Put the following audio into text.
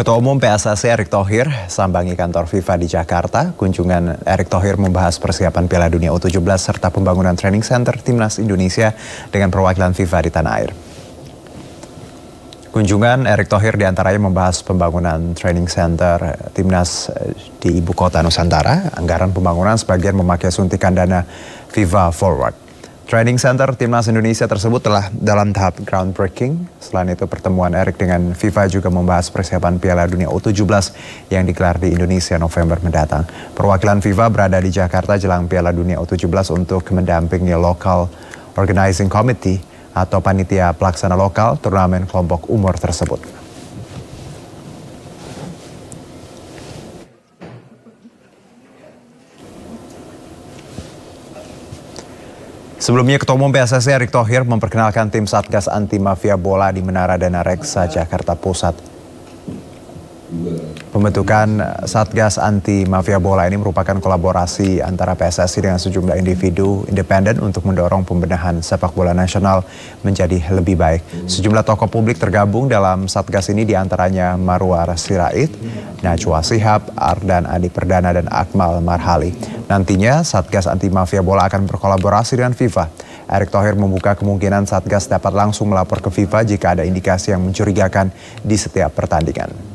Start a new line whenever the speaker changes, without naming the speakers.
Ketua Umum PSSI Erick Thohir sambangi kantor FIFA di Jakarta. Kunjungan Erick Thohir membahas persiapan Piala Dunia U17 serta pembangunan training center Timnas Indonesia dengan perwakilan FIFA di tanah air. Kunjungan Erick Thohir diantaranya membahas pembangunan training center Timnas eh, di Ibu Kota Nusantara. Anggaran pembangunan sebagian memakai suntikan dana FIFA Forward. Training Center Timnas Indonesia tersebut telah dalam tahap groundbreaking. Selain itu pertemuan Erik dengan FIFA juga membahas persiapan Piala Dunia U17 yang digelar di Indonesia November mendatang. Perwakilan FIFA berada di Jakarta jelang Piala Dunia U17 untuk mendampingi Local Organizing Committee atau panitia pelaksana lokal turnamen kelompok umur tersebut. Sebelumnya Ketua Umum PSSI Erick Thohir memperkenalkan tim Satgas Anti Mafia Bola di Menara Dana Reksa, Jakarta Pusat. Pembentukan Satgas Anti Mafia Bola ini merupakan kolaborasi antara PSSI dengan sejumlah individu independen untuk mendorong pembenahan sepak bola nasional menjadi lebih baik. Sejumlah tokoh publik tergabung dalam Satgas ini diantaranya Marwar Sirait, Najwa Sihab, Ardan Adi Perdana, dan Akmal Marhali. Nantinya, Satgas Anti Mafia Bola akan berkolaborasi dengan FIFA. Erick Thohir membuka kemungkinan Satgas dapat langsung melapor ke FIFA jika ada indikasi yang mencurigakan di setiap pertandingan.